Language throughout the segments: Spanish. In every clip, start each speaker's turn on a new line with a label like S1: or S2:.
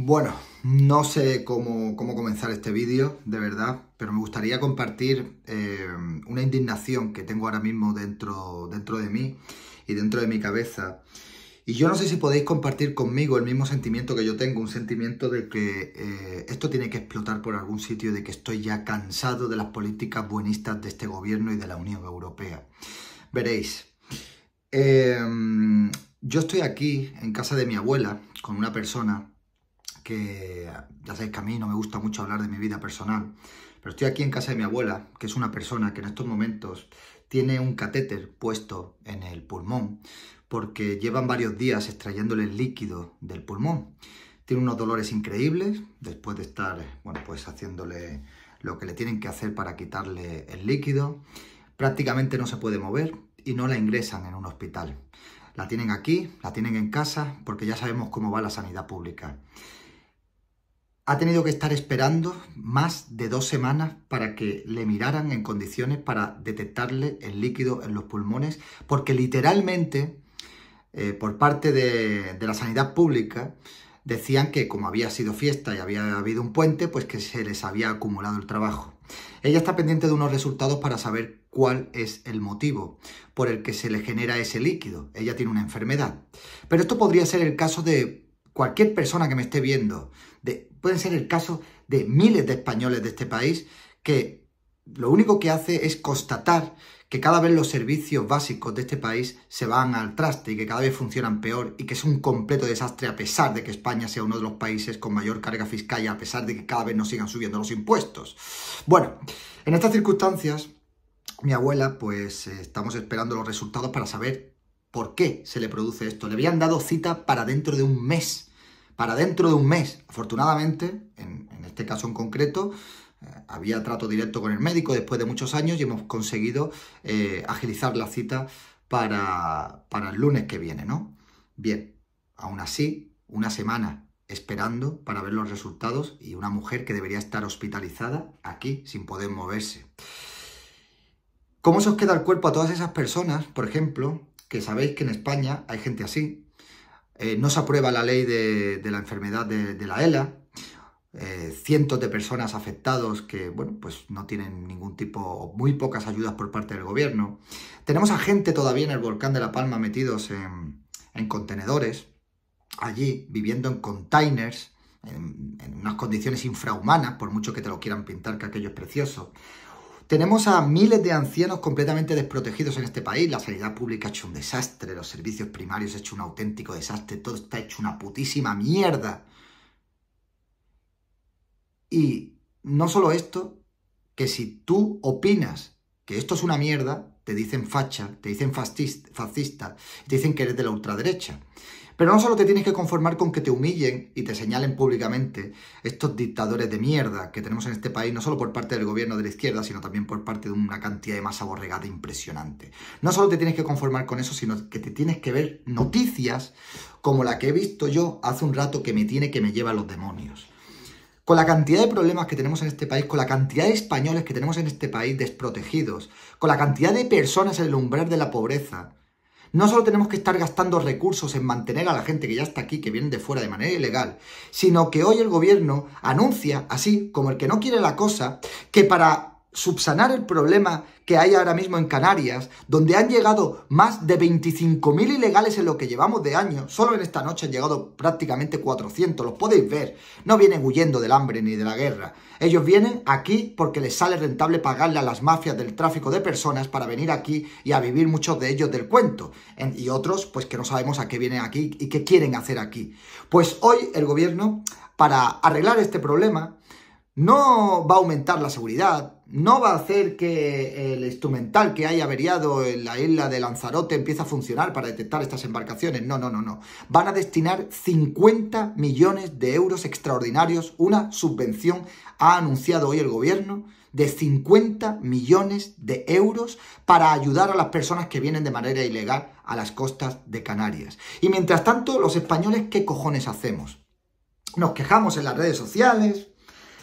S1: Bueno, no sé cómo, comenzar este vídeo, de verdad, pero me gustaría compartir eh, una indignación que tengo ahora mismo dentro, dentro de mí y dentro de mi cabeza. Y yo no sé si podéis compartir conmigo el mismo sentimiento que yo tengo, un sentimiento de que eh, esto tiene que explotar por algún sitio, de que estoy ya cansado de las políticas buenistas de este gobierno y de la Unión Europea. Veréis. Eh, yo estoy aquí en casa de mi abuela con una persona que ya sabéis que a mí no me gusta mucho hablar de mi vida personal, pero estoy aquí en casa de mi abuela, que es una persona que en estos momentos tiene un catéter puesto en el pulmón porque llevan varios días extrayéndole el líquido del pulmón. Tiene unos dolores increíbles después de estar, bueno, pues haciéndole lo que le tienen que hacer para quitarle el líquido. Prácticamente no se puede mover y no la ingresan en un hospital. La tienen aquí, la tienen en casa, porque ya sabemos cómo va la sanidad pública. Ha tenido que estar esperando más de dos semanas para que le miraran en condiciones para detectarle el líquido en los pulmones, porque literalmente, eh, por parte de, la sanidad pública, decían que como había sido fiesta y había habido un puente, pues que se les había acumulado el trabajo. Ella está pendiente de unos resultados para saber cuál es el motivo por el que se le genera ese líquido. Ella tiene una enfermedad. Pero esto podría ser el caso de cualquier persona que me esté viendo, de pueden ser el caso de miles de españoles de este país que lo único que hace es constatar que cada vez los servicios básicos de este país se van al traste y que cada vez funcionan peor y que es un completo desastre a pesar de que España sea uno de los países con mayor carga fiscal y a pesar de que cada vez nos sigan subiendo los impuestos. Bueno, en estas circunstancias, mi abuela, pues eh, estamos esperando los resultados para saber por qué se le produce esto. Le habían dado cita para dentro de un mes para dentro de un mes. Afortunadamente, en, este caso en concreto, eh, había trato directo con el médico después de muchos años y hemos conseguido eh, agilizar la cita para, para el lunes que viene, ¿no? Bien, aún así, una semana esperando para ver los resultados y una mujer que debería estar hospitalizada aquí sin poder moverse. ¿Cómo se os queda el cuerpo a todas esas personas, por ejemplo, que sabéis que en España hay gente así, eh, no se aprueba la ley de, la enfermedad de, la ELA. Eh, cientos de personas afectados que, bueno, pues no tienen ningún tipo, muy pocas ayudas por parte del gobierno. Tenemos a gente todavía en el volcán de La Palma metidos en, contenedores, allí viviendo en containers, en, en, unas condiciones infrahumanas, por mucho que te lo quieran pintar que aquello es precioso. Tenemos a miles de ancianos completamente desprotegidos en este país. La sanidad pública ha hecho un desastre, los servicios primarios han hecho un auténtico desastre, todo está hecho una putísima mierda. Y no solo esto, que si tú opinas que esto es una mierda, te dicen facha, te dicen fascista te dicen que eres de la ultraderecha. Pero no solo te tienes que conformar con que te humillen y te señalen públicamente estos dictadores de mierda que tenemos en este país, no solo por parte del gobierno de la izquierda, sino también por parte de una cantidad de masa borregada impresionante. No solo te tienes que conformar con eso, sino que te tienes que ver noticias como la que he visto yo hace un rato que me tiene que me lleva a los demonios con la cantidad de problemas que tenemos en este país, con la cantidad de españoles que tenemos en este país desprotegidos, con la cantidad de personas en el umbral de la pobreza, no solo tenemos que estar gastando recursos en mantener a la gente que ya está aquí, que viene de fuera de manera ilegal, sino que hoy el gobierno anuncia, así como el que no quiere la cosa, que para subsanar el problema que hay ahora mismo en Canarias, donde han llegado más de 25.000 ilegales en lo que llevamos de año. Solo en esta noche han llegado prácticamente 400, los podéis ver. No vienen huyendo del hambre ni de la guerra. Ellos vienen aquí porque les sale rentable pagarle a las mafias del tráfico de personas para venir aquí y a vivir muchos de ellos del cuento. y otros, pues que no sabemos a qué vienen aquí y qué quieren hacer aquí. Pues hoy el gobierno, para arreglar este problema, no va a aumentar la seguridad, no va a hacer que el instrumental que hay averiado en la isla de Lanzarote empiece a funcionar para detectar estas embarcaciones. No, no, no, no. Van a destinar 50 millones de euros extraordinarios, una subvención ha anunciado hoy el gobierno de 50 millones de euros para ayudar a las personas que vienen de manera ilegal a las costas de Canarias. Y mientras tanto, los españoles, ¿qué cojones hacemos? Nos quejamos en las redes sociales,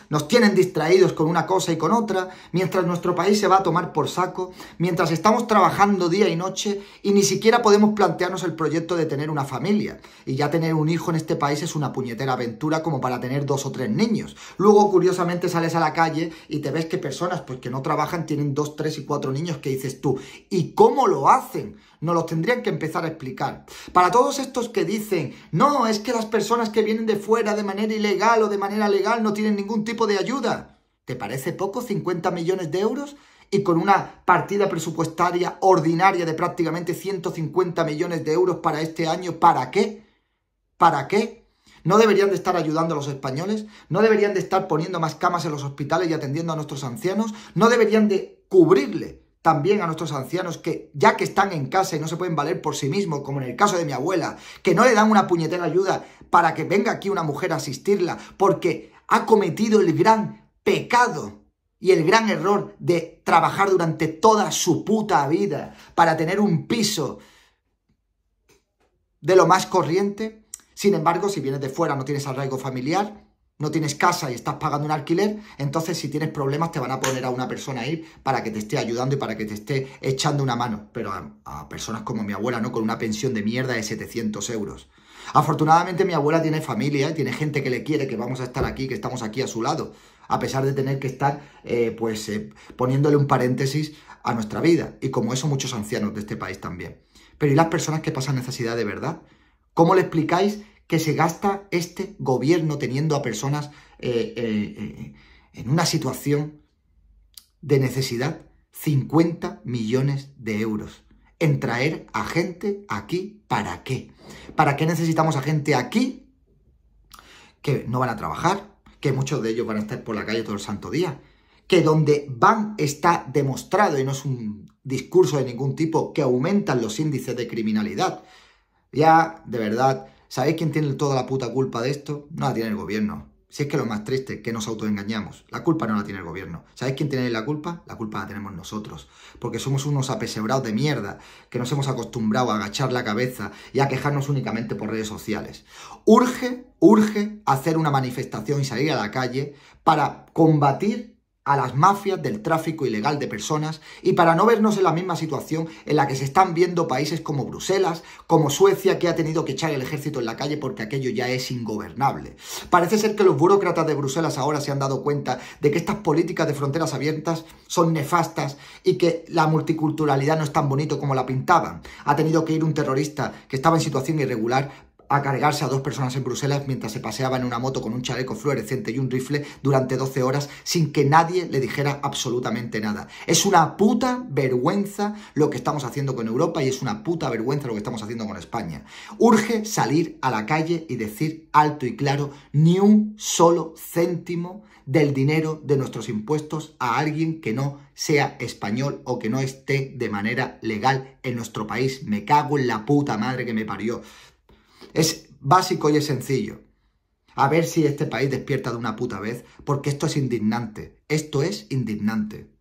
S1: nos tienen distraídos con una cosa y con otra, mientras nuestro país se va a tomar por saco, mientras estamos trabajando día y noche y ni siquiera podemos plantearnos el proyecto de tener una familia. Y ya tener un hijo en este país es una puñetera aventura como para tener dos o tres niños. Luego, curiosamente, sales a la calle y te ves que personas pues, que no trabajan tienen dos, tres y cuatro niños que dices tú, ¿y cómo lo hacen? Nos los tendrían que empezar a explicar. Para todos estos que dicen, no, es que las personas que vienen de fuera de manera ilegal o de manera legal no tienen ningún tipo de ayuda. ¿Te parece poco 50 millones de euros? Y con una partida presupuestaria ordinaria de prácticamente 150 millones de euros para este año, ¿para qué? ¿Para qué? ¿No deberían de estar ayudando a los españoles? ¿No deberían de estar poniendo más camas en los hospitales y atendiendo a nuestros ancianos? ¿No deberían de cubrirle también a nuestros ancianos que, ya que están en casa y no se pueden valer por sí mismos, como en el caso de mi abuela, que no le dan una puñetera ayuda para que venga aquí una mujer a asistirla, porque ha cometido el gran pecado y el gran error de trabajar durante toda su puta vida para tener un piso de lo más corriente. Sin embargo, si vienes de fuera, no tienes arraigo familiar, no tienes casa y estás pagando un alquiler, entonces si tienes problemas te van a poner a una persona ahí para que te esté ayudando y para que te esté echando una mano. Pero a, personas como mi abuela, ¿no? Con una pensión de mierda de 700 euros. Afortunadamente mi abuela tiene familia, ¿eh? tiene gente que le quiere, que vamos a estar aquí, que estamos aquí a su lado, a pesar de tener que estar eh, pues eh, poniéndole un paréntesis a nuestra vida. Y como eso muchos ancianos de este país también. Pero ¿y las personas que pasan necesidad de verdad? ¿Cómo le explicáis que se gasta este gobierno teniendo a personas eh, eh, eh, en una situación de necesidad 50 millones de euros en traer a gente aquí. ¿Para qué? ¿Para qué necesitamos a gente aquí que no van a trabajar? Que muchos de ellos van a estar por la calle todo el santo día. Que donde van está demostrado, y no es un discurso de ningún tipo, que aumentan los índices de criminalidad. Ya, de verdad, ¿Sabéis quién tiene toda la puta culpa de esto? No la tiene el gobierno. Si es que lo más triste, es que nos autoengañamos. La culpa no la tiene el gobierno. ¿Sabéis quién tiene la culpa? La culpa la tenemos nosotros. Porque somos unos apesebrados de mierda, que nos hemos acostumbrado a agachar la cabeza y a quejarnos únicamente por redes sociales. Urge, urge hacer una manifestación y salir a la calle para combatir a las mafias del tráfico ilegal de personas y para no vernos en la misma situación en la que se están viendo países como Bruselas, como Suecia, que ha tenido que echar el ejército en la calle porque aquello ya es ingobernable. Parece ser que los burócratas de Bruselas ahora se han dado cuenta de que estas políticas de fronteras abiertas son nefastas y que la multiculturalidad no es tan bonito como la pintaban. Ha tenido que ir un terrorista que estaba en situación irregular a cargarse a dos personas en Bruselas mientras se paseaba en una moto con un chaleco fluorescente y un rifle durante 12 horas sin que nadie le dijera absolutamente nada. Es una puta vergüenza lo que estamos haciendo con Europa y es una puta vergüenza lo que estamos haciendo con España. Urge salir a la calle y decir alto y claro ni un solo céntimo del dinero de nuestros impuestos a alguien que no sea español o que no esté de manera legal en nuestro país. Me cago en la puta madre que me parió. Es básico y es sencillo. A ver si este país despierta de una puta vez, porque esto es indignante. Esto es indignante.